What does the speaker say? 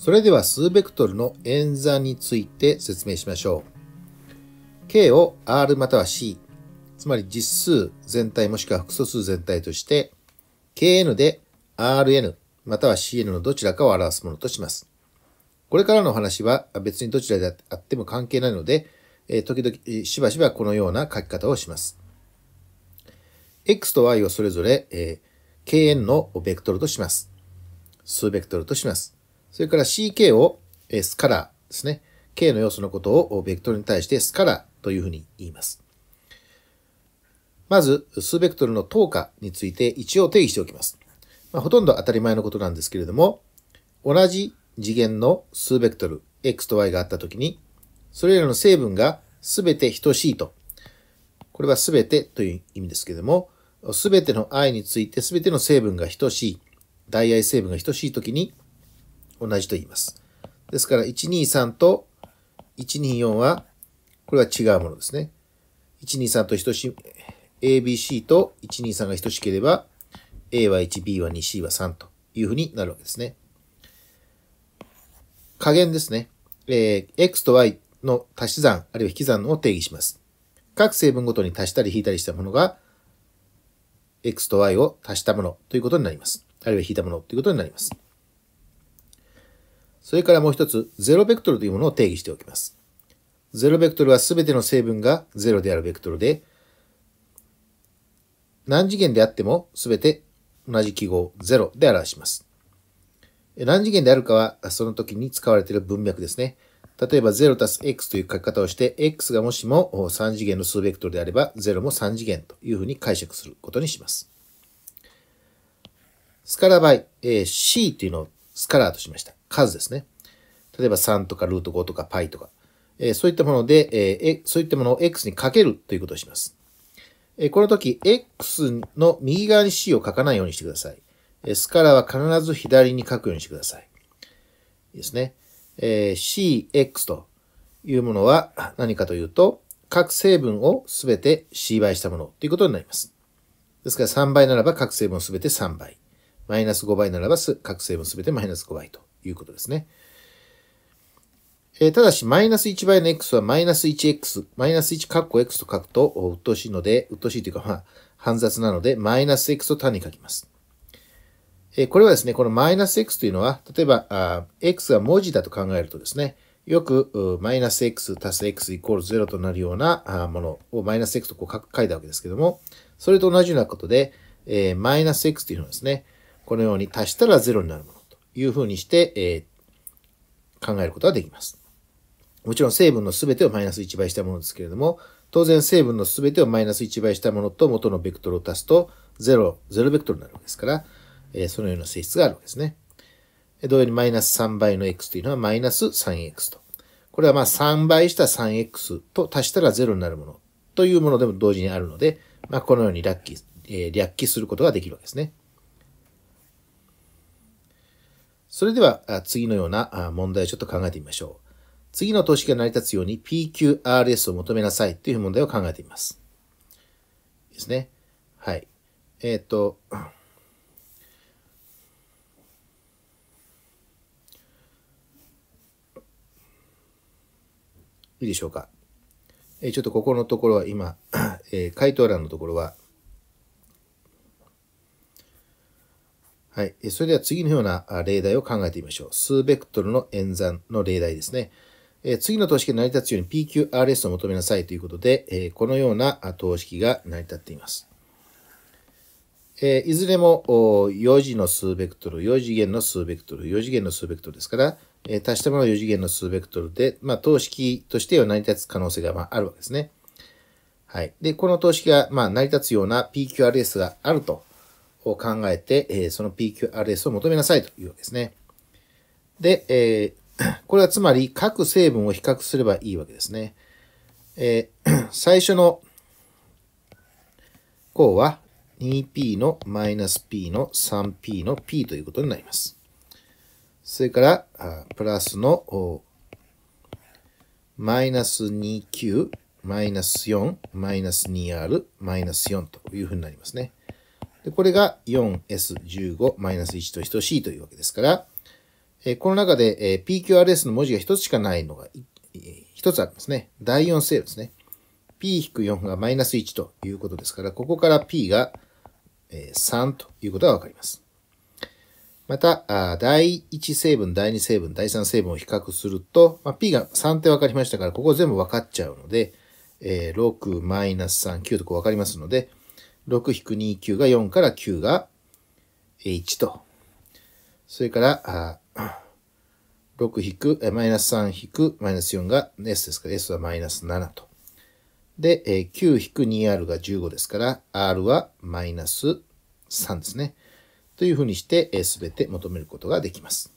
それでは数ベクトルの演算について説明しましょう。k を r または c、つまり実数全体もしくは複素数全体として、kn で rn または cn のどちらかを表すものとします。これからの話は別にどちらであっても関係ないので、え時々、しばしばこのような書き方をします。x と y をそれぞれ、え kn のベクトルとします。数ベクトルとします。それから CK をスカラーですね。K の要素のことをベクトルに対してスカラーというふうに言います。まず、数ベクトルの等価について一応定義しておきます。まあ、ほとんど当たり前のことなんですけれども、同じ次元の数ベクトル x と y があったときに、それらの成分がすべて等しいと。これはすべてという意味ですけれども、すべての i についてすべての成分が等しい、代 i 成分が等しいときに、同じと言います。ですから、123と124は、これは違うものですね。123と等し、ABC と123が等しければ、A は1、B は2、C は3というふうになるわけですね。加減ですね。えー、X と Y の足し算、あるいは引き算を定義します。各成分ごとに足したり引いたりしたものが、X と Y を足したものということになります。あるいは引いたものということになります。それからもう一つ、ゼロベクトルというものを定義しておきます。ゼロベクトルはすべての成分がゼロであるベクトルで、何次元であってもすべて同じ記号ゼロで表します。何次元であるかは、その時に使われている文脈ですね。例えば0たす x という書き方をして、x がもしも3次元の数ベクトルであれば、0も3次元というふうに解釈することにします。スカラー場えー、C というのをスカラーとしました。数ですね。例えば3とかルート5とか π とか、えー、そういったもので、えー、そういったものを x にかけるということをします。えー、この時、x の右側に c を書かないようにしてください。えスカラは必ず左に書くようにしてください。いいですね。えー、cx というものは何かというと、各成分をすべて c 倍したものということになります。ですから3倍ならば各成分すべて3倍。マイナス5倍ならば各成分すべてマイナス5倍と。いうことですね。えー、ただし、マイナス1倍の x はマイナス 1x、マイナス1カッコ x と書くと、うっとしいので、うっとしいというか、まあ、煩雑なので、マイナス x を単に書きます。えー、これはですね、このマイナス x というのは、例えば、あ x が文字だと考えるとですね、よく、マイナス x 足す x イコール0となるようなものをマイナス x とこう書いたわけですけども、それと同じようなことで、えマイナス x というのはですね、このように足したら0になるもの。いうふうにして、えー、考えることができます。もちろん成分のすべてをマイナス1倍したものですけれども、当然成分のすべてをマイナス1倍したものと元のベクトルを足すと0、0ベクトルになるわけですから、えー、そのような性質があるわけですね。同様にマイナス3倍の x というのはマイナス 3x と。これはまあ3倍した 3x と足したら0になるものというものでも同時にあるので、まあ、このようにキー、えー、略記することができるわけですね。それでは次のような問題をちょっと考えてみましょう。次の投資が成り立つように PQRS を求めなさいという問題を考えてみます。ですね。はい。えっ、ー、と、いいでしょうか。えー、ちょっとここのところは今、えー、回答欄のところは、はい。それでは次のような例題を考えてみましょう。数ベクトルの演算の例題ですね。え次の等式が成り立つように PQRS を求めなさいということで、えこのような等式が成り立っています。えいずれも4次の数ベクトル、4次元の数ベクトル、4次元の数ベクトルですから、え足したもの4次元の数ベクトルで、まあ、等式としては成り立つ可能性がまあるわけですね。はい。で、この等式がまあ成り立つような PQRS があるとを考えて、えー、その PQRS を求めなさいというわけですね。で、えー、これはつまり各成分を比較すればいいわけですね。えー、最初の項は 2p のマイナス p の 3p の p ということになります。それから、プラスのマイナス 2q マイナス4マイナス 2r マイナス4というふうになりますね。でこれが 4S15-1 と等しいというわけですから、えこの中で、え PQRS の文字が1つしかないのが1つありますね。第4成分ですね。P-4 がマイナス1ということですから、ここから P が3ということがわかります。また、第1成分、第2成分、第3成分を比較すると、まあ、P が3って分かりましたから、ここ全部分かっちゃうので、えー、6、マイナス3、9とこう分かりますので、6-29が4から9が1と。それから、6引く、マイナス3引く、マイナス4が S ですから、S はマイナス7と。で、9引く 2R が15ですから、R はマイナス3ですね。というふうにして、すべて求めることができます。